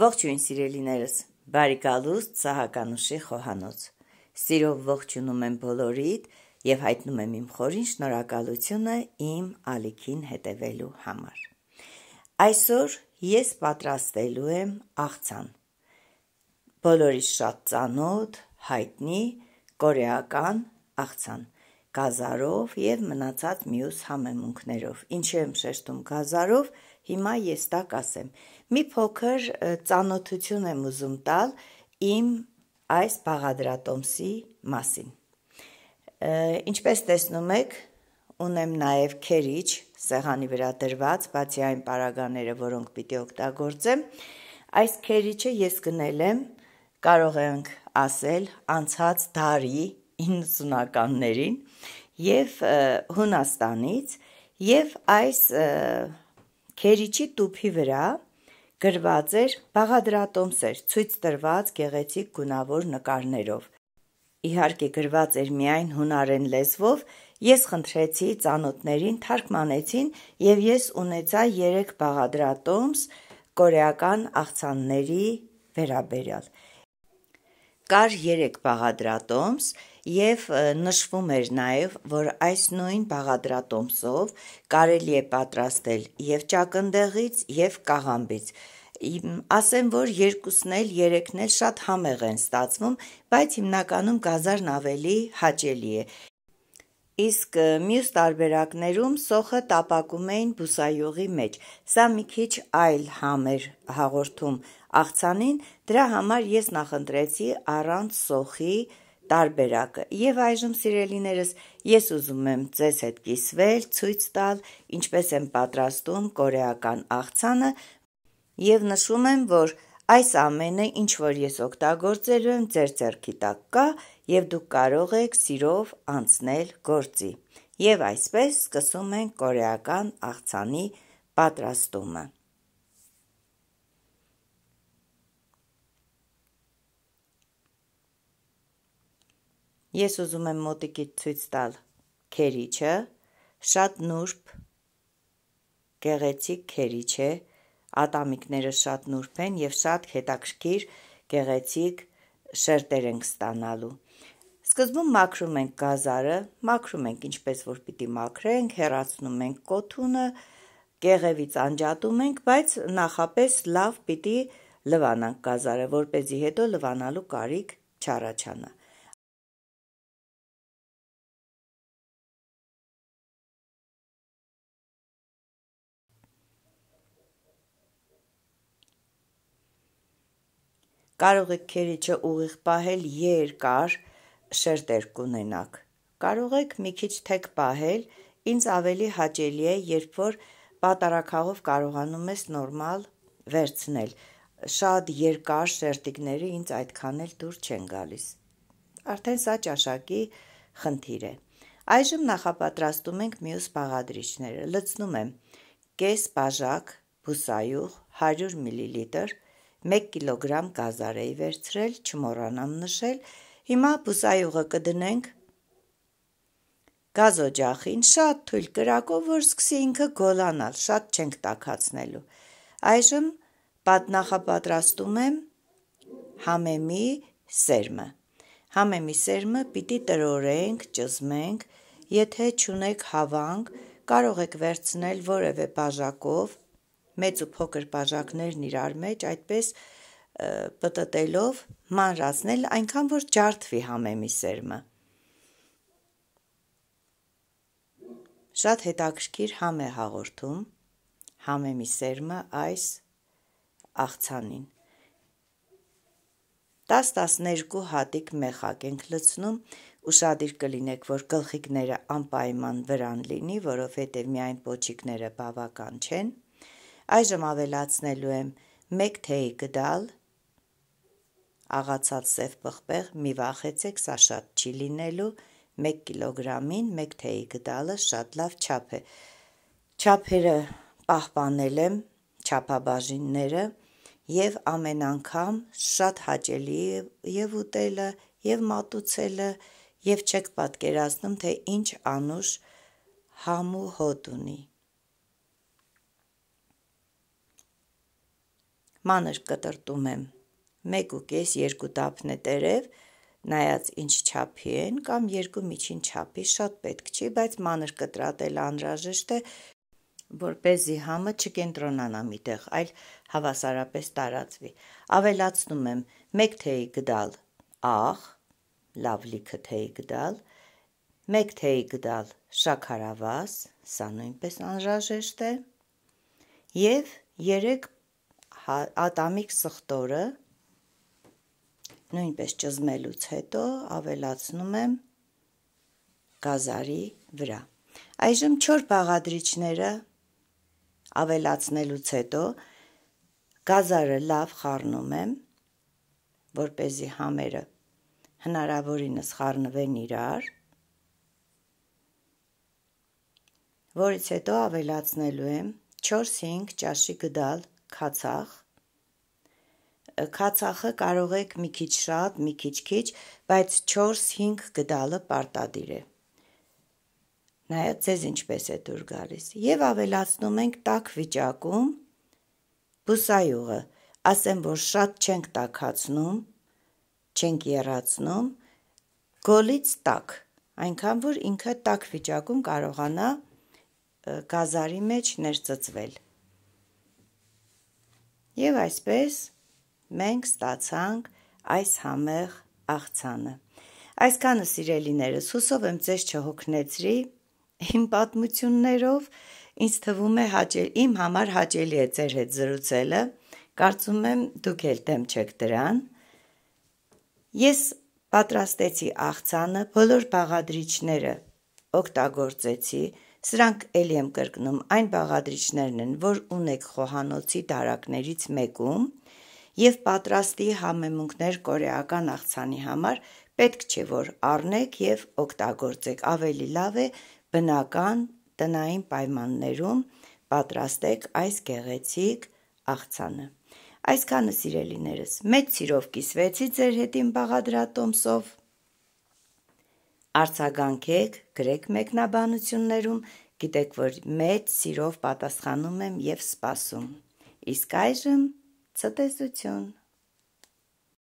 Ողջույն սիրելիներս, բարի գալուստ Սահականուշի խոհանոց։ Սիրով ողջունում եմ բոլորիդ եւ հայտնում եմ իմ խորին շնորհակալությունը իմ ալիքին հետևելու համար։ Այսօր ես պատրաստելու եմ աղցան։ Բոլորիս շատ ծանոթ, հայտնի կորեական աղցան գազարով եւ մնացած մյուս համեմունքներով։ Ինչի եմ շեշտում գազարով, Հիմա ես դա կասեմ։ Մի փոքր ծանոթություն եմ ուզում տալ իմ այս բաղադրատոմսի մասին։ Ինչպես տեսնում եք, ունեմ նաև քերիչ սեղանի վրա դրված, բացի այն параգաները, որոնք պիտի օգտագործեմ, այս քերիչը ես գնել եմ, կարող ենք ասել, անցած դարի 90-ականներին եւ Հունաստանից եւ այս և Քերիչի տուփի վրա գրված էր Բաղադրատոմսեր, ցույց տրված գեղեցիկ գունավոր նկարներով։ Իհարկե գրված էր միայն հունարեն լեզվով, ես խնդրեցի ծանոթներին թարգմանեցին եւ ես ունեցա 3 Բաղադրատոմս կորեական աղցանների վերաբերյալ։ Կար 3 Բաղադրատոմս, եւ նշվում էր նաեւ, որ այս նույն բաղադրատոմսով կարելի է պատրաստել եւ ճակնդեղից եւ կաղամբից։ Ասեմ, որ երկուսն էլ, երեքն էլ շատ համեղ են ստացվում, բայց հիմնականում գազարն ավելի հաճելի է։ Իսկ մյուս տարբերակներում սոխը տապակում էին բուսայուղի մեջ։ Սա մի քիչ այլ համ էր հաղորդում աղցանին, դրա համար ես նախընտրեցի առանց սոխի տարբերակը։ Եվ այժմ, սիրելիներս, ես ուզում եմ ձեզ հետ կիսվել, ցույց տալ, ինչպես եմ պատրաստում կորեական աղցանը եւ նշում եմ, որ այս ամենը, ինչ որ ես օգտագործելու եմ, ձեր ձեռքի տակ կա եւ դուք կարող եք սիրով անցնել գործի։ Եվ այսպես սկսում ենք կորեական աղցանի պատրաստումը։ Ես ուզում եմ մոտիկից ցույց տալ քերիչը, շատ նուրբ գեղեցիկ քերիչ է, ատամիկները շատ նուրբ են եւ շատ հետաքրքիր գեղեցիկ շերտեր ենք ստանալու։ Սկզբում մաքրում ենք գազարը, մաքրում ենք ինչպես որ պիտի մաքրենք, հեռացնում ենք կոթունը, կեղևից անջատում ենք, բայց նախապես լավ պիտի լվանանք գազարը, որ เป զի հետո լվանալու կարիք չառաջանա։ Կարող եք քերիչը ուղիղ պահել երկար շերտեր կունենաք։ Կարող եք մի քիչ թեք պահել, ինձ ավելի հաճելի է, երբ որ պատարակաղով կարողանում ես նորմալ վերցնել։ Շատ երկար շերտիկները ինձ այդքան էլ դուր չեն գալիս։ Արդեն սա ճաշակի խնդիր է։ Այժմ նախապատրաստում ենք մյուս բաղադրիչները։ Լցնում եմ կես բաժակ բուսայուղ 100 մլ, 1 կիլոգրամ գազար էի վերցրել, չմոռանամ նշել։ Հիմա բուսայողը կդնենք գազօջախին շատ թույլ կրակով, որ սկսի ինքը գոլանալ, շատ չենք տակացնելու։ Այժմ պատնախապատրաստում եմ համեմի սերմը։ Համեմի սերմը պիտի տրորենք, ճզմենք, եթե չունեք հավանք, կարող եք վերցնել որևէ բաժակով, մեծ ու փոքր բաժակներն իրար մեջ այդպես պտտելով մանրացնել այնքան որ ջարդվի համեմի սերմը շատ հետաքրքիր համ է հաղորդում համեմի սերմը այս աղցանին 10-12 հատիկ մեղակ ենք լցնում ուշադիր կլինեք որ գլխիկները անպայման վրան լինի որովհետև միայն փոչիկները բավական չեն Այժմ ավելացնելու եմ 1 թեյ գդալ, աղացած սև պղպեղ, մի վախեցեք, սա շատ չի լինելու, 1 կիլոգրամին 1 թեյի գդալը շատ լավ չափ է։ Չափերը պահպանել եմ, չափաբաժինները եւ ամեն անգամ շատ հաճելի եւ ուտելը եւ մատուցելը եւ չեք պատկերացնում թե ինչ անուշ համ ու հոտ ունի։ մանր կտրտում եմ։ 1.5-2 տափն է տերև, նայած ինչ չափի են կամ երկու միջին չափի շատ պետք չի, բայց մանր կտրատել անհրաժեշտ է, որ เป զի համը չկենտրոնանա միտեղ, այլ հավասարապես տարածվի։ Ավելացնում եմ 1 թեյի գդալ աղ, լավ լիքը թեյի գդալ, 1 թեյի գդալ շաքարավազ, սա նույնպես անհրաժեշտ է, եւ 3 Հա, ատամիկ սխտորը նույնպես ճզմելուց հետո ավելացնում եմ գազարի վրա։ Այժմ 4 բաղադրիչները ավելացնելուց հետո գազարը լավ խառնում եմ, որ เป զի համերը հնարավորինս խառնվեն իրար, որից հետո ավելացնելու եմ 4-5 ճաշի գդալ Քացախ Քացախը կարող եք մի քիչ շատ, մի քիչ քիչ, բայց 4-5 գդալը պարտադիր է։ Նայած ձեզ ինչպես է դուր գալիս։ Եվ ավելացնում ենք տաք վիճակում բուսայուղը, ասեմ որ շատ չենք տակացնում, չենք երացնում, գոլից տակ, այնքան որ ինքը տակ վիճակում կարողանա գազարի մեջ ներծծվել։ Եվ այսպես մենք ստացանք այս համեղ աղցանը։ Այսքանը սիրելիներս, հուսով եմ ձեզ չհոգնեցրի իմ պատմություններով, ինձ թվում է հաճել, իմ համար հաճելի է ձեր հետ զրուցելը, կարծում եմ դուք էլ դեմ չեք դրան։ Ես պատրաստեցի աղցանը, բոլոր բաղադրիչները օգտագործեցի, Սրանք ելի եմ կրկնում, այն բաղադրիչներն են, որ ունեք խոհանոցի տարակներից մեկում եւ պատրաստի համեմունքներ կորեական աղցանի համար պետք չէ որ առնեք եւ օգտագործեք, ավելի լավ է բնական տնային պայմաններում պատրաստեք այս գեղեցիկ աղցանը։ Այսքանը սիրելիներս, մեծ սիրով կիսվեցի ձեր հետին բաղադրատոմսով։ Արցագանքեք, գրեք մեկնաբանություններում, գիտեք, որ մեծ սիրով պատասխանում եմ եւ սպասում։ Իսկ այժմ ցտեսություն։